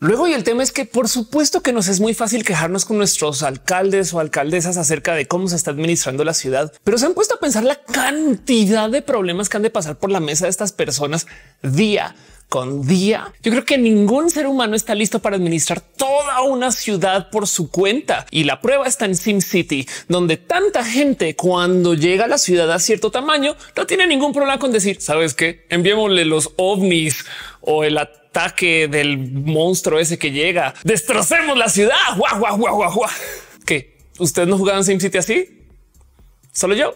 Luego, y el tema es que por supuesto que nos es muy fácil quejarnos con nuestros alcaldes o alcaldesas acerca de cómo se está administrando la ciudad, pero se han puesto a pensar la cantidad de problemas que han de pasar por la mesa de estas personas día con día. Yo creo que ningún ser humano está listo para administrar toda una ciudad por su cuenta. Y la prueba está en Sim City, donde tanta gente cuando llega a la ciudad a cierto tamaño no tiene ningún problema con decir, ¿sabes qué? Enviémosle los ovnis o el ataque del monstruo ese que llega. Destrocemos la ciudad. Guau, guau, guau, guau, guau. ¿Qué? ¿Ustedes no jugaban SimCity así? Solo yo.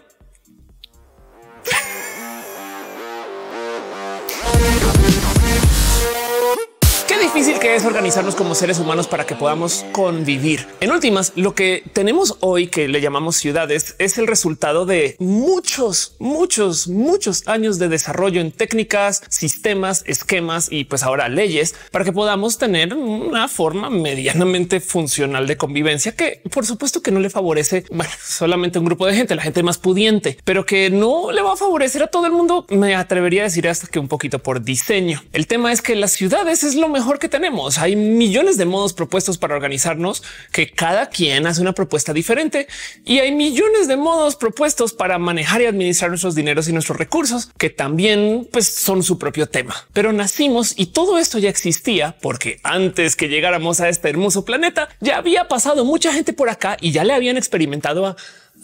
difícil que es organizarnos como seres humanos para que podamos convivir. En últimas, lo que tenemos hoy que le llamamos ciudades es el resultado de muchos, muchos, muchos años de desarrollo en técnicas, sistemas, esquemas y pues ahora leyes para que podamos tener una forma medianamente funcional de convivencia que por supuesto que no le favorece solamente un grupo de gente, la gente más pudiente, pero que no le va a favorecer a todo el mundo. Me atrevería a decir hasta que un poquito por diseño. El tema es que las ciudades es lo mejor porque tenemos. Hay millones de modos propuestos para organizarnos que cada quien hace una propuesta diferente y hay millones de modos propuestos para manejar y administrar nuestros dineros y nuestros recursos que también pues, son su propio tema. Pero nacimos y todo esto ya existía porque antes que llegáramos a este hermoso planeta ya había pasado mucha gente por acá y ya le habían experimentado a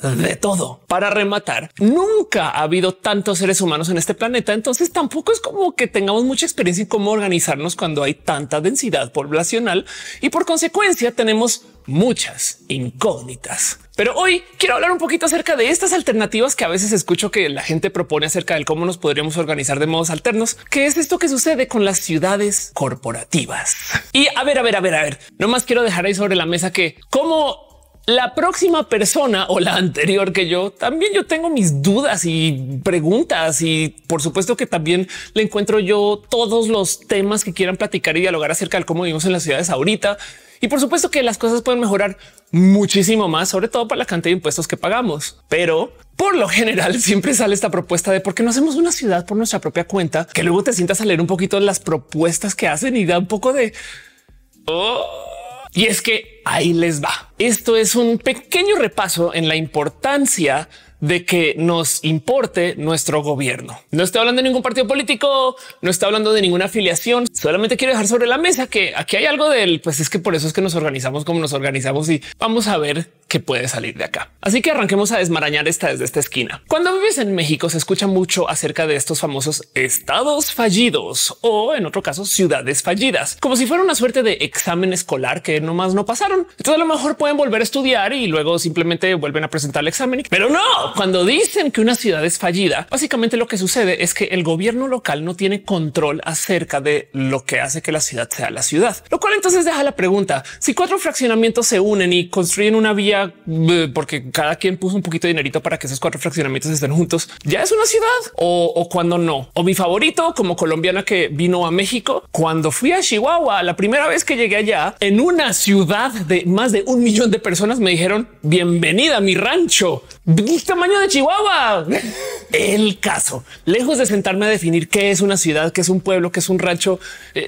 de todo. Para rematar, nunca ha habido tantos seres humanos en este planeta, entonces tampoco es como que tengamos mucha experiencia en cómo organizarnos cuando hay tanta densidad poblacional y por consecuencia tenemos muchas incógnitas. Pero hoy quiero hablar un poquito acerca de estas alternativas que a veces escucho que la gente propone acerca del cómo nos podríamos organizar de modos alternos, que es esto que sucede con las ciudades corporativas. Y a ver, a ver, a ver, a ver, no más quiero dejar ahí sobre la mesa que como la próxima persona o la anterior que yo, también yo tengo mis dudas y preguntas y por supuesto que también le encuentro yo todos los temas que quieran platicar y dialogar acerca de cómo vivimos en las ciudades ahorita. Y por supuesto que las cosas pueden mejorar muchísimo más, sobre todo para la cantidad de impuestos que pagamos. Pero por lo general siempre sale esta propuesta de por qué no hacemos una ciudad por nuestra propia cuenta, que luego te sientas a leer un poquito las propuestas que hacen y da un poco de... Oh, y es que ahí les va. Esto es un pequeño repaso en la importancia de que nos importe nuestro gobierno. No estoy hablando de ningún partido político, no estoy hablando de ninguna afiliación, solamente quiero dejar sobre la mesa que aquí hay algo del, pues es que por eso es que nos organizamos como nos organizamos y vamos a ver que puede salir de acá. Así que arranquemos a desmarañar esta desde esta esquina. Cuando vives en México se escucha mucho acerca de estos famosos estados fallidos o en otro caso ciudades fallidas, como si fuera una suerte de examen escolar que nomás no pasaron. Entonces a lo mejor pueden volver a estudiar y luego simplemente vuelven a presentar el examen. Pero no, cuando dicen que una ciudad es fallida, básicamente lo que sucede es que el gobierno local no tiene control acerca de lo que hace que la ciudad sea la ciudad, lo cual entonces deja la pregunta si cuatro fraccionamientos se unen y construyen una vía eh, porque cada quien puso un poquito de dinerito para que esos cuatro fraccionamientos estén juntos, ya es una ciudad o, cuando no. O mi favorito como colombiana que vino a México, cuando fui a Chihuahua, la primera vez que llegué allá, en una ciudad de más de un millón de personas, me dijeron, bienvenida a mi rancho, tamaño de Chihuahua. El caso, lejos de sentarme a definir qué es una ciudad, qué es un pueblo, qué es un rancho, eh,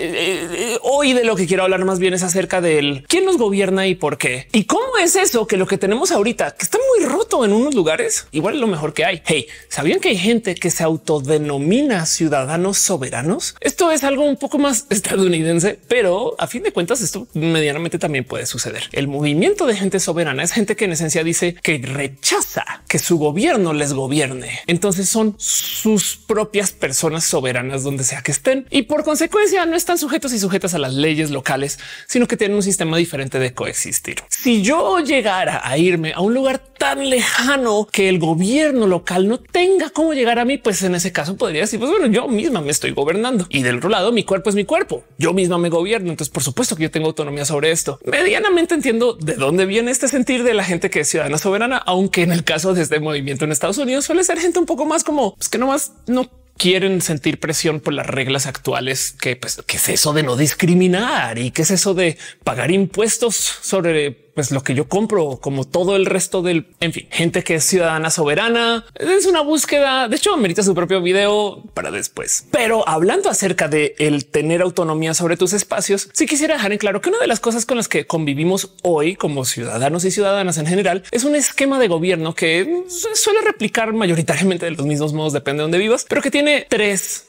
eh, hoy de lo que quiero hablar más bien es acerca de quién nos gobierna y por qué. ¿Y cómo es eso que lo que tenemos ahorita, que está muy roto en unos lugares, igual es lo mejor que hay. Hey, ¿sabían que hay gente que se autodenomina ciudadanos soberanos? Esto es algo un poco más estadounidense, pero a fin de cuentas esto medianamente también puede suceder. El movimiento de gente soberana es gente que en esencia dice que rechaza que su gobierno les gobierne. Entonces son sus propias personas soberanas donde sea que estén y por consecuencia no están sujetos y sujetas a las leyes locales, sino que tienen un sistema diferente de coexistir. Si yo llegara a irme a un lugar tan lejano que el gobierno local no tenga cómo llegar a mí, pues en ese caso podría decir, pues bueno, yo misma me estoy gobernando y del otro lado mi cuerpo es mi cuerpo, yo misma me gobierno, entonces por supuesto que yo tengo autonomía sobre esto. Medianamente entiendo de dónde viene este sentir de la gente que es ciudadana soberana, aunque en el caso de este movimiento en Estados Unidos suele ser gente un poco más como pues que nomás no quieren sentir presión por las reglas actuales, que pues, ¿qué es eso de no discriminar y qué es eso de pagar impuestos sobre pues lo que yo compro, como todo el resto del, en fin, gente que es ciudadana soberana, es una búsqueda. De hecho, merita su propio video para después. Pero hablando acerca de el tener autonomía sobre tus espacios, sí quisiera dejar en claro que una de las cosas con las que convivimos hoy como ciudadanos y ciudadanas en general es un esquema de gobierno que suele replicar mayoritariamente de los mismos modos, depende de dónde vivas, pero que tiene tres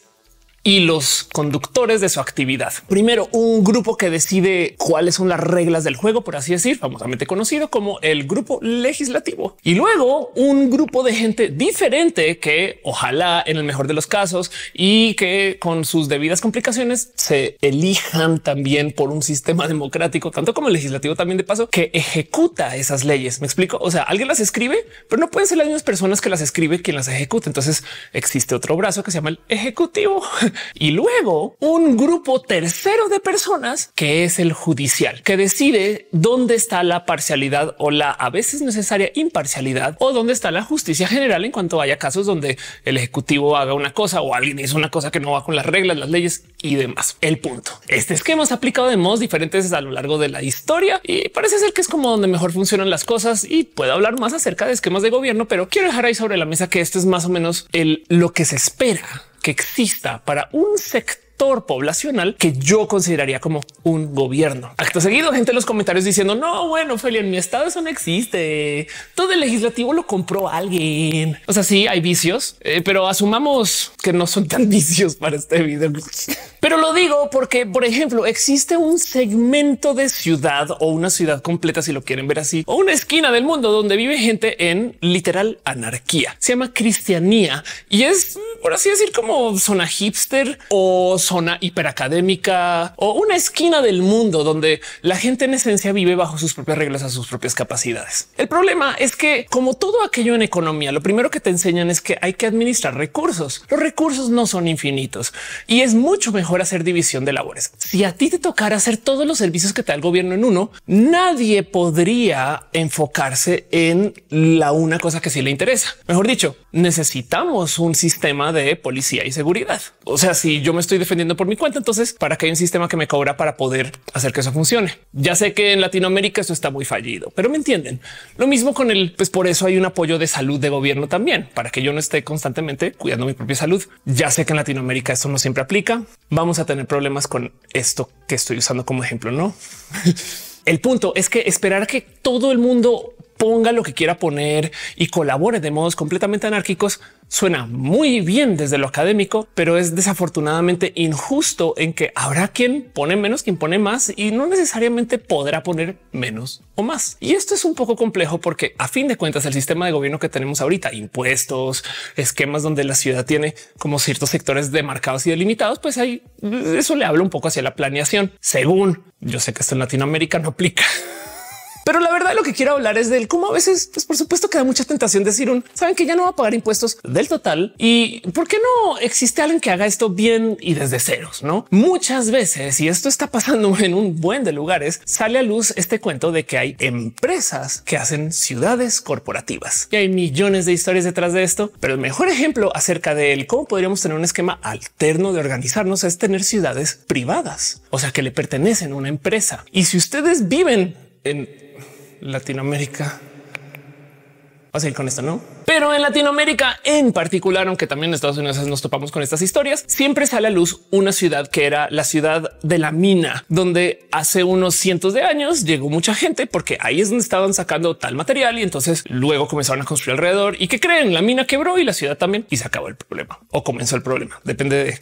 y los conductores de su actividad. Primero, un grupo que decide cuáles son las reglas del juego, por así decir, famosamente conocido como el grupo legislativo. Y luego un grupo de gente diferente que ojalá en el mejor de los casos y que con sus debidas complicaciones se elijan también por un sistema democrático, tanto como el legislativo también de paso, que ejecuta esas leyes. Me explico. O sea, alguien las escribe, pero no pueden ser las mismas personas que las escribe quien las ejecuta. Entonces existe otro brazo que se llama el ejecutivo y luego un grupo tercero de personas que es el judicial, que decide dónde está la parcialidad o la a veces necesaria imparcialidad o dónde está la justicia general en cuanto haya casos donde el ejecutivo haga una cosa o alguien hizo una cosa que no va con las reglas, las leyes y demás. El punto. Este esquema se ha aplicado de modos diferentes a lo largo de la historia y parece ser que es como donde mejor funcionan las cosas y puedo hablar más acerca de esquemas de gobierno, pero quiero dejar ahí sobre la mesa que esto es más o menos el, lo que se espera que exista para un sector poblacional que yo consideraría como un gobierno. Acto seguido, gente en los comentarios diciendo no, bueno, Feli en mi estado eso no existe. Todo el legislativo lo compró alguien. O sea, sí hay vicios, eh, pero asumamos que no son tan vicios para este video. Pero lo digo porque, por ejemplo, existe un segmento de ciudad o una ciudad completa, si lo quieren ver así, o una esquina del mundo donde vive gente en literal anarquía. Se llama cristianía y es, por así decir, como zona hipster o zona hiperacadémica o una esquina del mundo donde la gente en esencia vive bajo sus propias reglas, a sus propias capacidades. El problema es que, como todo aquello en economía, lo primero que te enseñan es que hay que administrar recursos. Los recursos no son infinitos y es mucho mejor hacer división de labores. Si a ti te tocara hacer todos los servicios que te da el gobierno en uno, nadie podría enfocarse en la una cosa que sí le interesa. Mejor dicho, necesitamos un sistema de policía y seguridad. O sea, si yo me estoy defendiendo por mi cuenta, entonces para que hay un sistema que me cobra para poder hacer que eso funcione. Ya sé que en Latinoamérica eso está muy fallido, pero me entienden. Lo mismo con el, pues por eso hay un apoyo de salud de gobierno también, para que yo no esté constantemente cuidando mi propia salud. Ya sé que en Latinoamérica eso no siempre aplica vamos a tener problemas con esto que estoy usando como ejemplo, no? El punto es que esperar que todo el mundo ponga lo que quiera poner y colabore de modos completamente anárquicos, suena muy bien desde lo académico, pero es desafortunadamente injusto en que habrá quien pone menos, quien pone más y no necesariamente podrá poner menos o más. Y esto es un poco complejo porque a fin de cuentas el sistema de gobierno que tenemos ahorita, impuestos, esquemas donde la ciudad tiene como ciertos sectores demarcados y delimitados, pues ahí eso le habla un poco hacia la planeación. Según yo sé que esto en Latinoamérica no aplica. Pero la verdad lo que quiero hablar es del cómo a veces, pues por supuesto queda mucha tentación decir un, saben que ya no va a pagar impuestos del total y por qué no existe alguien que haga esto bien y desde ceros, no? Muchas veces, y esto está pasando en un buen de lugares, sale a luz este cuento de que hay empresas que hacen ciudades corporativas y hay millones de historias detrás de esto, pero el mejor ejemplo acerca de cómo podríamos tener un esquema alterno de organizarnos es tener ciudades privadas, o sea, que le pertenecen a una empresa. Y si ustedes viven en Latinoamérica. vas a seguir con esto, ¿no? Pero en Latinoamérica en particular, aunque también en Estados Unidos nos topamos con estas historias, siempre sale a luz una ciudad que era la ciudad de la mina, donde hace unos cientos de años llegó mucha gente porque ahí es donde estaban sacando tal material y entonces luego comenzaron a construir alrededor y que creen la mina quebró y la ciudad también y se acabó el problema o comenzó el problema. Depende de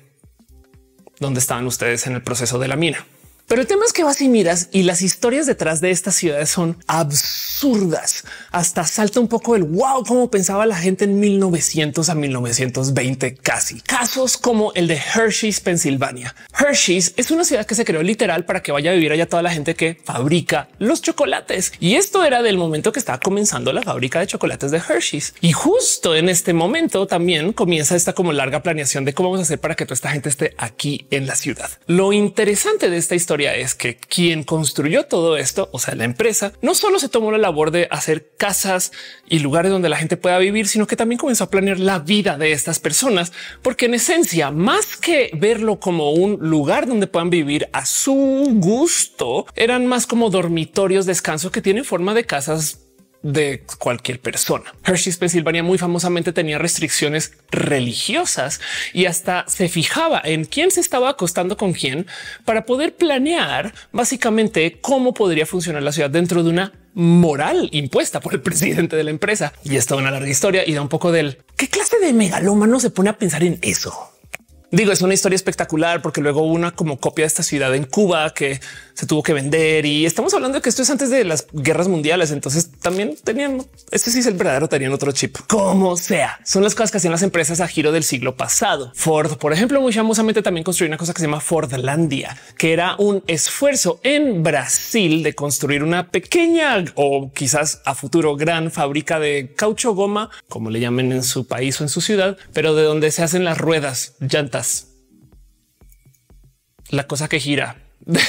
dónde estaban ustedes en el proceso de la mina. Pero el tema es que vas y miras y las historias detrás de estas ciudades son absurdas. Hasta salta un poco el wow, como pensaba la gente en 1900 a 1920 casi. Casos como el de Hershey's, Pensilvania. Hershey's es una ciudad que se creó literal para que vaya a vivir allá toda la gente que fabrica los chocolates. Y esto era del momento que estaba comenzando la fábrica de chocolates de Hershey's. Y justo en este momento también comienza esta como larga planeación de cómo vamos a hacer para que toda esta gente esté aquí en la ciudad. Lo interesante de esta historia es que quien construyó todo esto, o sea, la empresa, no solo se tomó la labor de hacer casas y lugares donde la gente pueda vivir, sino que también comenzó a planear la vida de estas personas, porque en esencia, más que verlo como un lugar donde puedan vivir a su gusto, eran más como dormitorios, descanso que tienen forma de casas de cualquier persona. Hershey's, Pensilvania, muy famosamente tenía restricciones religiosas y hasta se fijaba en quién se estaba acostando con quién para poder planear básicamente cómo podría funcionar la ciudad dentro de una moral impuesta por el presidente de la empresa. Y esto da una larga historia y da un poco del qué clase de megalómano se pone a pensar en eso. Digo, es una historia espectacular porque luego hubo una como copia de esta ciudad en Cuba que se tuvo que vender y estamos hablando de que esto es antes de las guerras mundiales. Entonces también tenían este sí es el verdadero, tenían otro chip. Como sea, son las cosas que hacían las empresas a giro del siglo pasado. Ford, por ejemplo, muy famosamente también construyó una cosa que se llama Fordlandia, que era un esfuerzo en Brasil de construir una pequeña o quizás a futuro gran fábrica de caucho goma, como le llamen en su país o en su ciudad, pero de donde se hacen las ruedas, llantas, la cosa que gira.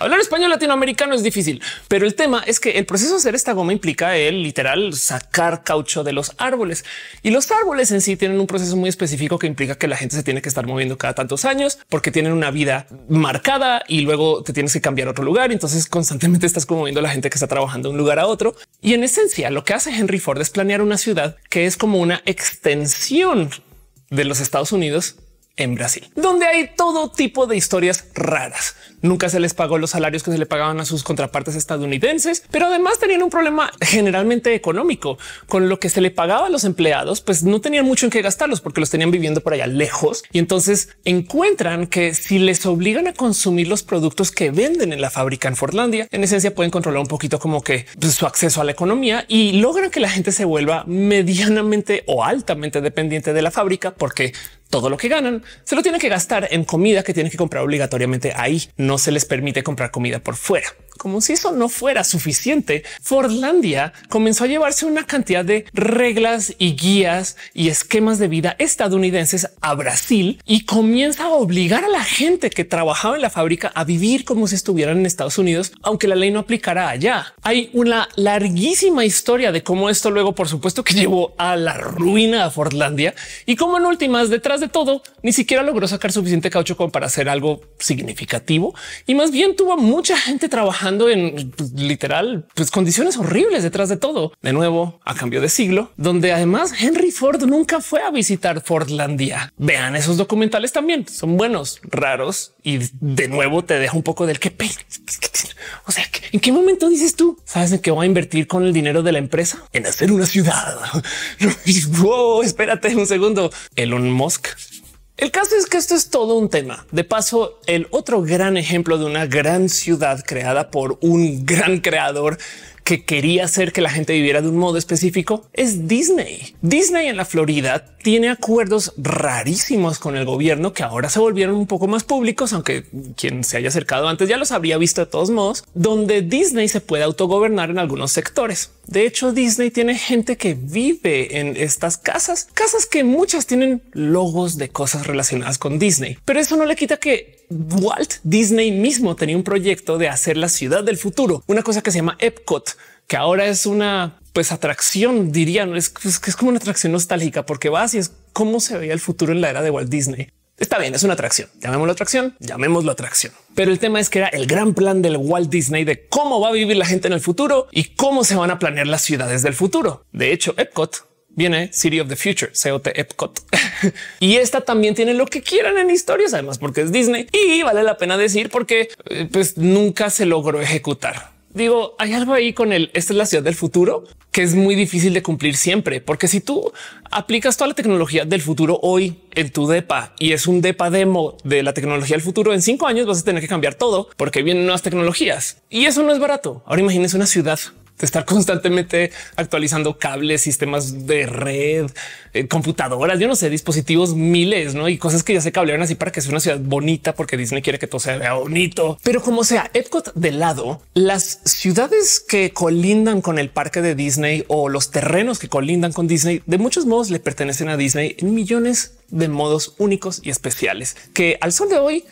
Hablar español latinoamericano es difícil, pero el tema es que el proceso de hacer esta goma implica el literal sacar caucho de los árboles y los árboles en sí tienen un proceso muy específico que implica que la gente se tiene que estar moviendo cada tantos años porque tienen una vida marcada y luego te tienes que cambiar a otro lugar. Entonces constantemente estás como moviendo a la gente que está trabajando de un lugar a otro. Y en esencia lo que hace Henry Ford es planear una ciudad que es como una extensión de los Estados Unidos en Brasil, donde hay todo tipo de historias raras. Nunca se les pagó los salarios que se le pagaban a sus contrapartes estadounidenses, pero además tenían un problema generalmente económico. Con lo que se le pagaba a los empleados, pues no tenían mucho en qué gastarlos porque los tenían viviendo por allá lejos. Y entonces encuentran que si les obligan a consumir los productos que venden en la fábrica en Fortlandia, en esencia pueden controlar un poquito como que pues, su acceso a la economía y logran que la gente se vuelva medianamente o altamente dependiente de la fábrica porque todo lo que ganan se lo tienen que gastar en comida que tienen que comprar obligatoriamente ahí. No se les permite comprar comida por fuera. Como si eso no fuera suficiente, Fordlandia comenzó a llevarse una cantidad de reglas y guías y esquemas de vida estadounidenses a Brasil y comienza a obligar a la gente que trabajaba en la fábrica a vivir como si estuvieran en Estados Unidos, aunque la ley no aplicara allá. Hay una larguísima historia de cómo esto luego, por supuesto, que llevó a la ruina a Fordlandia y cómo en últimas, detrás de todo, ni siquiera logró sacar suficiente caucho como para hacer algo significativo y más bien tuvo mucha gente trabajando en pues, literal pues, condiciones horribles detrás de todo. De nuevo, a cambio de siglo, donde además Henry Ford nunca fue a visitar Fordlandia. Vean esos documentales también. Son buenos, raros y de nuevo te deja un poco del que o sea, ¿en qué momento dices tú? ¿Sabes en qué voy a invertir con el dinero de la empresa? En hacer una ciudad. wow, espérate un segundo. Elon Musk el caso es que esto es todo un tema. De paso, el otro gran ejemplo de una gran ciudad creada por un gran creador que quería hacer que la gente viviera de un modo específico es Disney. Disney en la Florida tiene acuerdos rarísimos con el gobierno que ahora se volvieron un poco más públicos, aunque quien se haya acercado antes ya los habría visto de todos modos, donde Disney se puede autogobernar en algunos sectores. De hecho, Disney tiene gente que vive en estas casas, casas que muchas tienen logos de cosas relacionadas con Disney, pero eso no le quita que Walt Disney mismo tenía un proyecto de hacer la ciudad del futuro, una cosa que se llama Epcot, que ahora es una pues atracción, dirían, es, pues, que es como una atracción nostálgica porque va así es cómo se veía el futuro en la era de Walt Disney. Está bien, es una atracción. Llamémoslo atracción, llamémoslo atracción. Pero el tema es que era el gran plan del Walt Disney de cómo va a vivir la gente en el futuro y cómo se van a planear las ciudades del futuro. De hecho, Epcot viene City of the Future, COT Epcot. y esta también tiene lo que quieran en historias, además porque es Disney y vale la pena decir porque eh, pues nunca se logró ejecutar. Digo, hay algo ahí con el esta es la ciudad del futuro que es muy difícil de cumplir siempre, porque si tú aplicas toda la tecnología del futuro hoy en tu depa y es un depa demo de la tecnología del futuro, en cinco años vas a tener que cambiar todo porque vienen nuevas tecnologías y eso no es barato. Ahora imagínense una ciudad estar constantemente actualizando cables, sistemas de red, eh, computadoras, yo no sé, dispositivos miles, ¿no? Y cosas que ya se cablearon así para que sea una ciudad bonita, porque Disney quiere que todo sea bonito. Pero como sea, Epcot de lado, las ciudades que colindan con el parque de Disney o los terrenos que colindan con Disney, de muchos modos le pertenecen a Disney en millones de modos únicos y especiales que al sol de hoy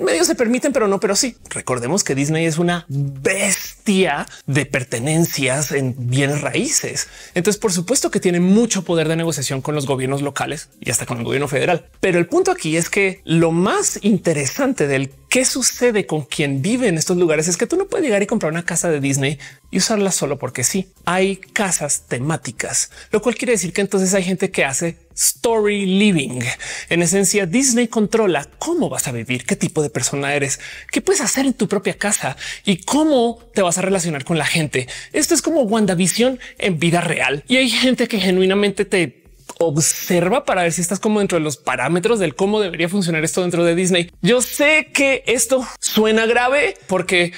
medios se permiten, pero no, pero sí. Recordemos que Disney es una bestia de pertenencias en bienes raíces. Entonces, por supuesto que tiene mucho poder de negociación con los gobiernos locales y hasta con el gobierno federal. Pero el punto aquí es que lo más interesante del qué sucede con quien vive en estos lugares es que tú no puedes llegar y comprar una casa de Disney y usarla solo porque sí. Hay casas temáticas, lo cual quiere decir que entonces hay gente que hace story living. En esencia, Disney controla cómo vas a vivir, qué tipo de persona eres, qué puedes hacer en tu propia casa y cómo te vas a relacionar con la gente. Esto es como WandaVision en vida real y hay gente que genuinamente te observa para ver si estás como dentro de los parámetros del cómo debería funcionar esto dentro de Disney. Yo sé que esto suena grave porque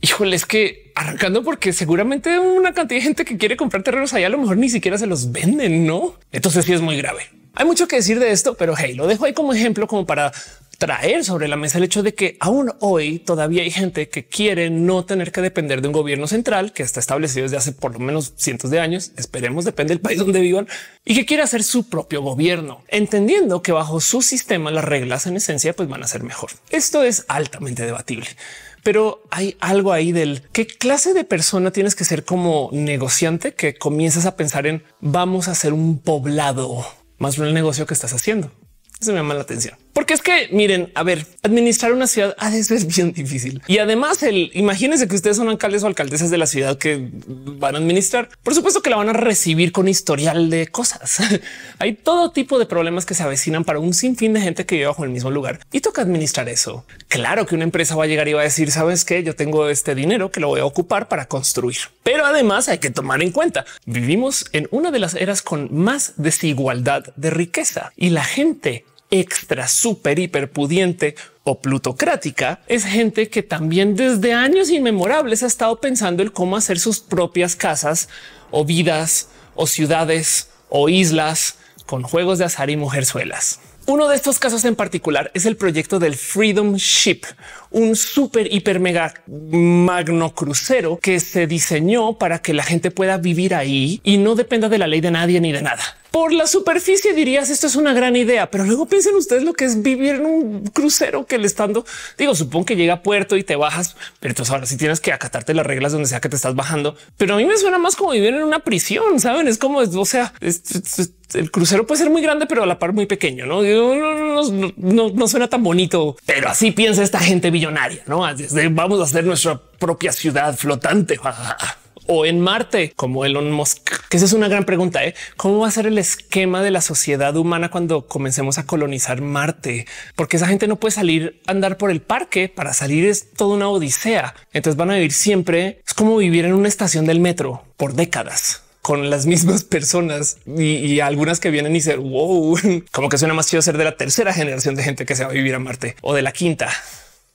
híjole, es que Arrancando porque seguramente una cantidad de gente que quiere comprar terrenos allá a lo mejor ni siquiera se los venden, ¿no? Entonces sí es muy grave. Hay mucho que decir de esto, pero hey, lo dejo ahí como ejemplo como para traer sobre la mesa el hecho de que aún hoy todavía hay gente que quiere no tener que depender de un gobierno central que está establecido desde hace por lo menos cientos de años, esperemos, depende del país donde vivan, y que quiere hacer su propio gobierno, entendiendo que bajo su sistema las reglas en esencia pues van a ser mejor. Esto es altamente debatible pero hay algo ahí del qué clase de persona tienes que ser como negociante que comienzas a pensar en vamos a hacer un poblado más no el negocio que estás haciendo. Eso me llama la atención. Porque es que miren, a ver, administrar una ciudad a veces es bien difícil. Y además el imagínense que ustedes son alcaldes o alcaldesas de la ciudad que van a administrar. Por supuesto que la van a recibir con historial de cosas. Hay todo tipo de problemas que se avecinan para un sinfín de gente que vive bajo el mismo lugar y toca administrar eso. Claro que una empresa va a llegar y va a decir, sabes que yo tengo este dinero que lo voy a ocupar para construir. Pero además hay que tomar en cuenta vivimos en una de las eras con más desigualdad de riqueza y la gente extra, súper, hiper pudiente o plutocrática es gente que también desde años inmemorables ha estado pensando en cómo hacer sus propias casas o vidas o ciudades o islas con juegos de azar y mujerzuelas. Uno de estos casos en particular es el proyecto del Freedom Ship, un super hiper mega magno crucero que se diseñó para que la gente pueda vivir ahí y no dependa de la ley de nadie ni de nada por la superficie dirías esto es una gran idea, pero luego piensen ustedes lo que es vivir en un crucero que le estando, digo, supongo que llega a puerto y te bajas, pero entonces ahora sí tienes que acatarte las reglas donde sea que te estás bajando. Pero a mí me suena más como vivir en una prisión, saben? Es como, o sea, el crucero puede ser muy grande, pero a la par muy pequeño. No, no, no, suena tan bonito, pero así piensa esta gente billonaria. No vamos a hacer nuestra propia ciudad flotante. o en Marte, como Elon Musk? Que esa es una gran pregunta. ¿eh? ¿Cómo va a ser el esquema de la sociedad humana cuando comencemos a colonizar Marte? Porque esa gente no puede salir a andar por el parque. Para salir es toda una odisea. Entonces van a vivir siempre. Es como vivir en una estación del metro por décadas con las mismas personas y, algunas que vienen y ser wow, como que suena más chido ser de la tercera generación de gente que se va a vivir a Marte o de la quinta.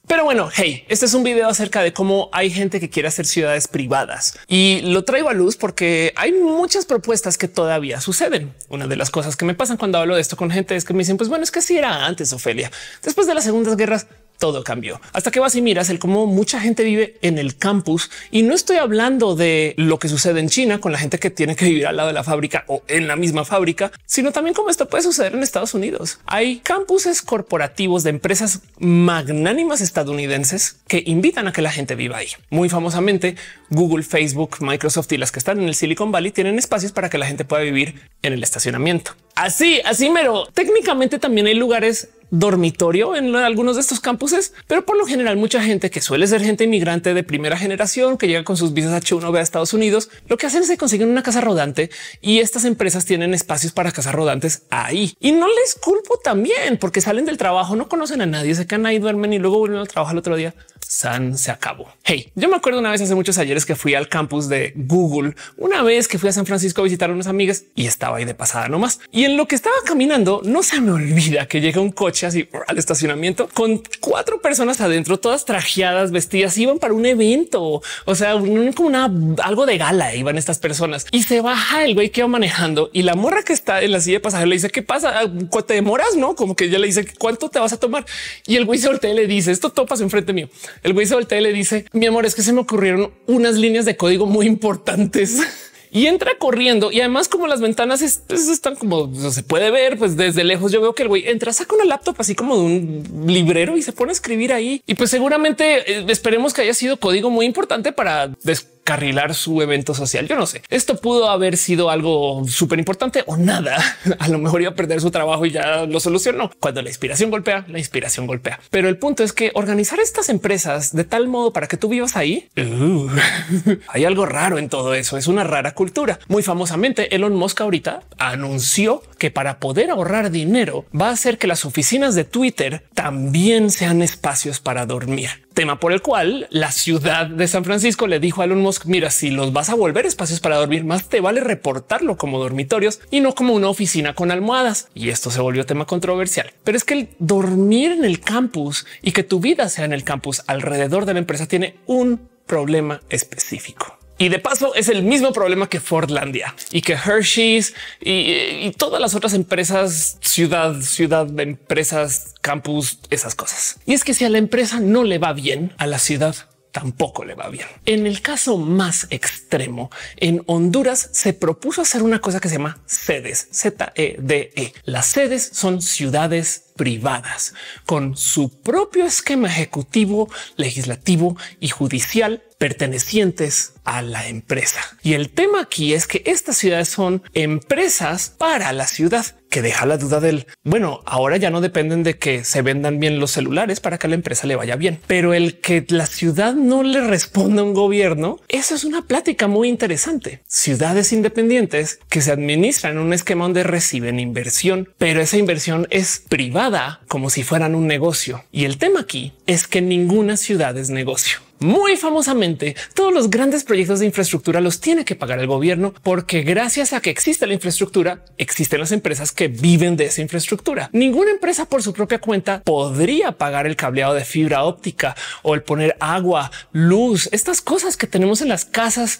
Pero bueno, hey, este es un video acerca de cómo hay gente que quiere hacer ciudades privadas y lo traigo a luz porque hay muchas propuestas que todavía suceden. Una de las cosas que me pasan cuando hablo de esto con gente es que me dicen, pues bueno, es que así era antes, Ofelia. Después de las segundas guerras, todo cambió. Hasta que vas y miras el cómo mucha gente vive en el campus. Y no estoy hablando de lo que sucede en China con la gente que tiene que vivir al lado de la fábrica o en la misma fábrica, sino también cómo esto puede suceder en Estados Unidos. Hay campuses corporativos de empresas magnánimas estadounidenses que invitan a que la gente viva ahí. Muy famosamente, Google, Facebook, Microsoft y las que están en el Silicon Valley tienen espacios para que la gente pueda vivir en el estacionamiento. Así, así mero. Técnicamente también hay lugares dormitorio en algunos de estos campuses, pero por lo general mucha gente que suele ser gente inmigrante de primera generación que llega con sus visas H1B a Estados Unidos, lo que hacen es que consiguen una casa rodante y estas empresas tienen espacios para casas rodantes ahí. Y no les culpo también porque salen del trabajo, no conocen a nadie, se quedan ahí, duermen y luego vuelven al trabajo al otro día. San se acabó. Hey, yo me acuerdo una vez hace muchos ayeres que fui al campus de Google, una vez que fui a San Francisco a visitar a unas amigas y estaba ahí de pasada nomás. Y en lo que estaba caminando, no se me olvida que llega un coche así al estacionamiento con cuatro personas adentro, todas trajeadas, vestidas, iban para un evento. O sea, como una algo de gala iban estas personas y se baja el güey que va manejando y la morra que está en la silla de pasaje le dice qué pasa, ah, te demoras, no como que ya le dice cuánto te vas a tomar y el güey se voltea y le dice esto topas enfrente mío. El güey se voltea y le dice, mi amor, es que se me ocurrieron unas líneas de código muy importantes. y entra corriendo y además como las ventanas pues, están como se puede ver, pues desde lejos yo veo que el güey entra, saca una laptop así como de un librero y se pone a escribir ahí y pues seguramente eh, esperemos que haya sido código muy importante para después carrilar su evento social. Yo no sé, esto pudo haber sido algo súper importante o nada. A lo mejor iba a perder su trabajo y ya lo solucionó. Cuando la inspiración golpea, la inspiración golpea. Pero el punto es que organizar estas empresas de tal modo para que tú vivas ahí, uh, hay algo raro en todo eso. Es una rara cultura. Muy famosamente, Elon Musk ahorita anunció que para poder ahorrar dinero va a hacer que las oficinas de Twitter también sean espacios para dormir tema por el cual la ciudad de San Francisco le dijo a Elon Musk, mira, si los vas a volver espacios para dormir, más te vale reportarlo como dormitorios y no como una oficina con almohadas. Y esto se volvió tema controversial. Pero es que el dormir en el campus y que tu vida sea en el campus alrededor de la empresa tiene un problema específico. Y de paso es el mismo problema que Fordlandia y que Hershey's y, todas las otras empresas, ciudad, ciudad, de empresas, campus, esas cosas. Y es que si a la empresa no le va bien a la ciudad, tampoco le va bien. En el caso más extremo, en Honduras se propuso hacer una cosa que se llama sedes, Z-E-D-E. E. Las sedes son ciudades privadas con su propio esquema ejecutivo, legislativo y judicial pertenecientes a la empresa. Y el tema aquí es que estas ciudades son empresas para la ciudad que deja la duda del bueno, ahora ya no dependen de que se vendan bien los celulares para que la empresa le vaya bien, pero el que la ciudad no le responda a un gobierno, eso es una plática muy interesante. Ciudades independientes que se administran en un esquema donde reciben inversión, pero esa inversión es privada como si fueran un negocio. Y el tema aquí es que ninguna ciudad es negocio. Muy famosamente, todos los grandes proyectos de infraestructura los tiene que pagar el gobierno porque gracias a que existe la infraestructura, existen las empresas que viven de esa infraestructura. Ninguna empresa por su propia cuenta podría pagar el cableado de fibra óptica o el poner agua, luz, estas cosas que tenemos en las casas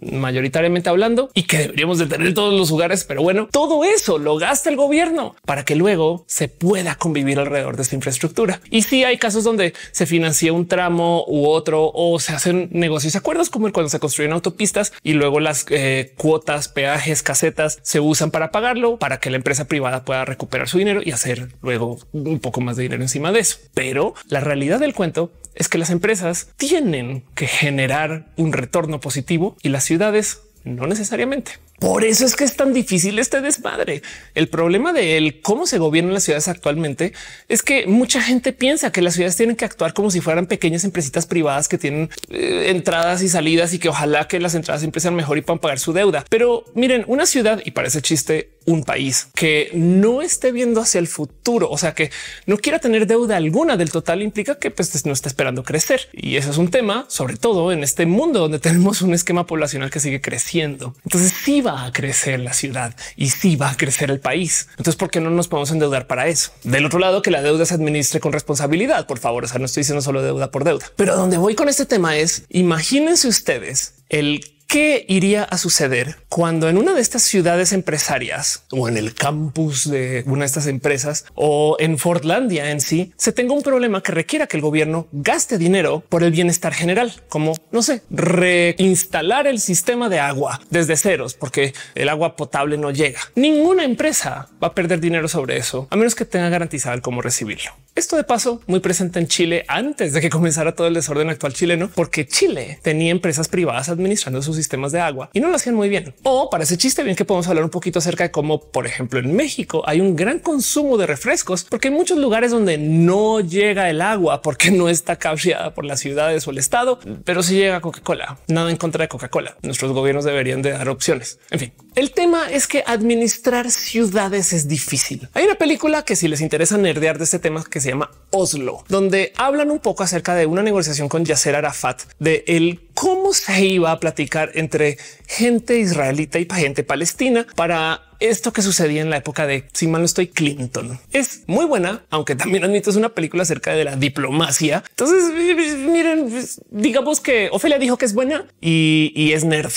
mayoritariamente hablando y que deberíamos de tener todos los lugares. Pero bueno, todo eso lo gasta el gobierno para que luego se pueda convivir alrededor de esta infraestructura. Y si hay casos donde se financia un tramo u otro o se hacen negocios acuerdos como el cuando se construyen autopistas y luego las eh, cuotas, peajes, casetas se usan para pagarlo para que la empresa privada pueda recuperar su dinero y hacer luego un poco más de dinero encima de eso. Pero la realidad del cuento es que las empresas tienen que generar un retorno positivo y las ciudades no necesariamente. Por eso es que es tan difícil este desmadre. El problema de cómo se gobiernan las ciudades actualmente es que mucha gente piensa que las ciudades tienen que actuar como si fueran pequeñas empresitas privadas que tienen eh, entradas y salidas y que ojalá que las entradas siempre sean mejor y puedan pagar su deuda. Pero miren, una ciudad y parece chiste, un país que no esté viendo hacia el futuro, o sea, que no quiera tener deuda alguna del total implica que pues, no está esperando crecer. Y eso es un tema, sobre todo en este mundo donde tenemos un esquema poblacional que sigue creciendo. Entonces si va a crecer la ciudad y si va a crecer el país. Entonces, ¿por qué no nos podemos endeudar para eso? Del otro lado, que la deuda se administre con responsabilidad, por favor. O sea, no estoy diciendo solo deuda por deuda. Pero donde voy con este tema es, imagínense ustedes el ¿Qué iría a suceder cuando en una de estas ciudades empresarias o en el campus de una de estas empresas o en Fortlandia en sí se tenga un problema que requiera que el gobierno gaste dinero por el bienestar general, como no sé, reinstalar el sistema de agua desde ceros porque el agua potable no llega? Ninguna empresa va a perder dinero sobre eso a menos que tenga garantizado el cómo recibirlo. Esto de paso muy presente en Chile antes de que comenzara todo el desorden actual chileno, porque Chile tenía empresas privadas administrando sus sistemas de agua y no lo hacían muy bien. O para ese chiste bien que podemos hablar un poquito acerca de cómo, por ejemplo, en México hay un gran consumo de refrescos porque hay muchos lugares donde no llega el agua porque no está cableada por las ciudades o el estado, pero si sí llega Coca-Cola. Nada en contra de Coca-Cola. Nuestros gobiernos deberían de dar opciones. En fin, el tema es que administrar ciudades es difícil. Hay una película que si les interesa nerdear de este tema que se llama Oslo, donde hablan un poco acerca de una negociación con Yasser Arafat de el cómo se iba a platicar entre gente israelita y gente palestina para esto que sucedía en la época de, si mal no estoy, Clinton. Es muy buena, aunque también admito es una película acerca de la diplomacia. Entonces, miren, digamos que Ofelia dijo que es buena y es nerd.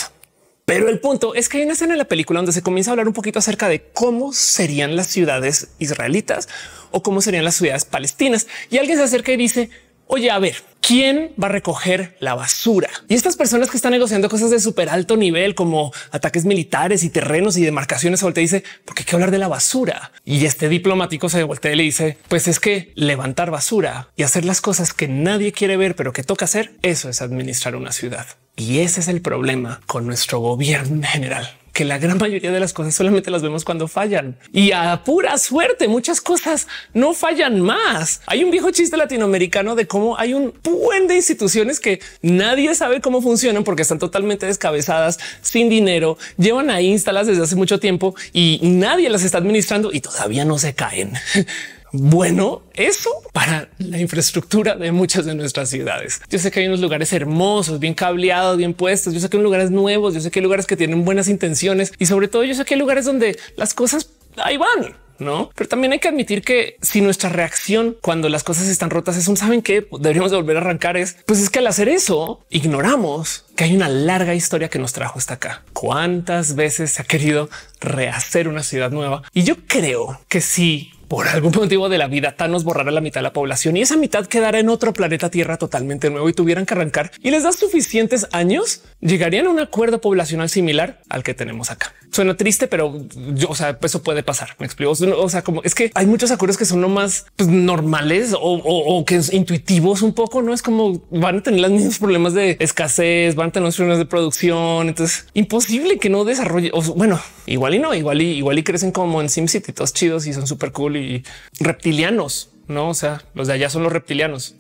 Pero el punto es que hay una escena en la película donde se comienza a hablar un poquito acerca de cómo serían las ciudades israelitas o cómo serían las ciudades palestinas. Y alguien se acerca y dice, oye, a ver, ¿quién va a recoger la basura? Y estas personas que están negociando cosas de súper alto nivel, como ataques militares y terrenos y demarcaciones, se voltea y dice, ¿por qué hay que hablar de la basura? Y este diplomático se voltea y le dice, pues es que levantar basura y hacer las cosas que nadie quiere ver, pero que toca hacer, eso es administrar una ciudad. Y ese es el problema con nuestro gobierno en general que la gran mayoría de las cosas solamente las vemos cuando fallan y a pura suerte muchas cosas no fallan más. Hay un viejo chiste latinoamericano de cómo hay un buen de instituciones que nadie sabe cómo funcionan porque están totalmente descabezadas, sin dinero, llevan ahí instalas desde hace mucho tiempo y nadie las está administrando y todavía no se caen. bueno eso para la infraestructura de muchas de nuestras ciudades. Yo sé que hay unos lugares hermosos, bien cableados, bien puestos. Yo sé que hay lugares nuevos, yo sé que hay lugares que tienen buenas intenciones y sobre todo yo sé que hay lugares donde las cosas ahí van. No, pero también hay que admitir que si nuestra reacción cuando las cosas están rotas es un saben que deberíamos volver a arrancar es pues es que al hacer eso ignoramos que hay una larga historia que nos trajo hasta acá. ¿Cuántas veces se ha querido rehacer una ciudad nueva? Y yo creo que si por algún motivo de la vida, nos borrará la mitad de la población y esa mitad quedará en otro planeta Tierra totalmente nuevo y tuvieran que arrancar y les da suficientes años, llegarían a un acuerdo poblacional similar al que tenemos acá. Suena triste, pero yo, o sea, eso puede pasar. Me explico. O sea, como es que hay muchos acuerdos que son más pues, normales o, que es intuitivos un poco. No es como van a tener los mismos problemas de escasez, van a tener los problemas de producción. Entonces, imposible que no desarrolle. bueno, igual y no, igual y igual y crecen como en SimCity, todos chidos y son súper cool y reptilianos, no? O sea, los de allá son los reptilianos.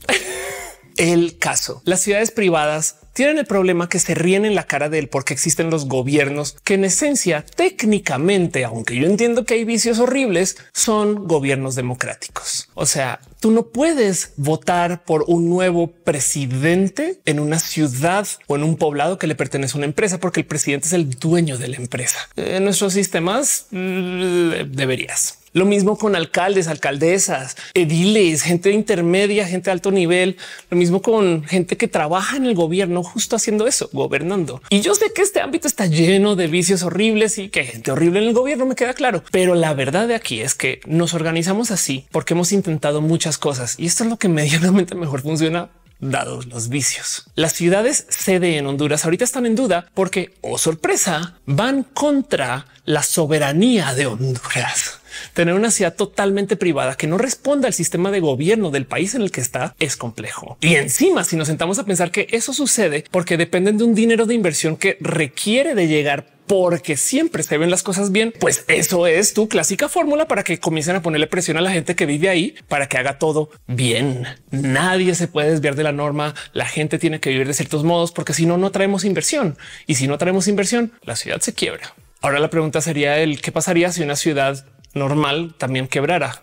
el caso. Las ciudades privadas tienen el problema que se ríen en la cara del él porque existen los gobiernos, que en esencia, técnicamente, aunque yo entiendo que hay vicios horribles, son gobiernos democráticos. O sea, tú no puedes votar por un nuevo presidente en una ciudad o en un poblado que le pertenece a una empresa, porque el presidente es el dueño de la empresa. En nuestros sistemas mm, deberías. Lo mismo con alcaldes, alcaldesas, ediles, gente intermedia, gente de alto nivel. Lo mismo con gente que trabaja en el gobierno justo haciendo eso, gobernando. Y yo sé que este ámbito está lleno de vicios horribles y que hay gente horrible en el gobierno, me queda claro. Pero la verdad de aquí es que nos organizamos así porque hemos intentado muchas cosas y esto es lo que medianamente mejor funciona dados los vicios. Las ciudades sede en Honduras ahorita están en duda porque, o oh sorpresa, van contra la soberanía de Honduras. Tener una ciudad totalmente privada que no responda al sistema de gobierno del país en el que está es complejo. Y encima, si nos sentamos a pensar que eso sucede porque dependen de un dinero de inversión que requiere de llegar porque siempre se ven las cosas bien, pues eso es tu clásica fórmula para que comiencen a ponerle presión a la gente que vive ahí para que haga todo bien. Nadie se puede desviar de la norma. La gente tiene que vivir de ciertos modos porque si no, no traemos inversión. Y si no traemos inversión, la ciudad se quiebra. Ahora la pregunta sería el qué pasaría si una ciudad normal también quebrara.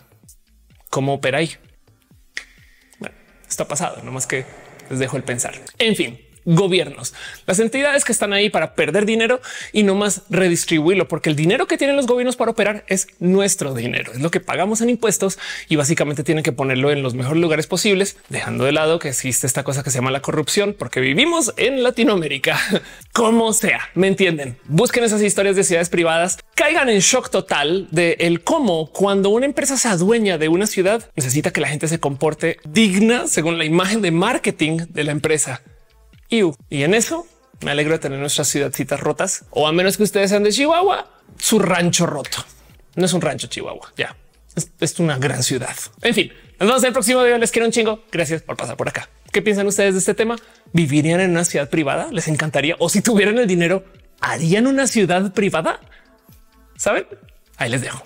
como opera ahí? Bueno, está pasado, nomás que les dejo el pensar. En fin, gobiernos, las entidades que están ahí para perder dinero y no más redistribuirlo, porque el dinero que tienen los gobiernos para operar es nuestro dinero, es lo que pagamos en impuestos y básicamente tienen que ponerlo en los mejores lugares posibles, dejando de lado que existe esta cosa que se llama la corrupción, porque vivimos en Latinoamérica, como sea, me entienden. Busquen esas historias de ciudades privadas, caigan en shock total de el cómo cuando una empresa se adueña de una ciudad necesita que la gente se comporte digna según la imagen de marketing de la empresa. Uh, y en eso me alegro de tener nuestras ciudadcitas rotas o a menos que ustedes sean de Chihuahua, su rancho roto. No es un rancho Chihuahua, ya. Es, es una gran ciudad. En fin, nos vemos en el próximo video. Les quiero un chingo. Gracias por pasar por acá. ¿Qué piensan ustedes de este tema? ¿Vivirían en una ciudad privada? ¿Les encantaría? ¿O si tuvieran el dinero, harían una ciudad privada? ¿Saben? Ahí les dejo.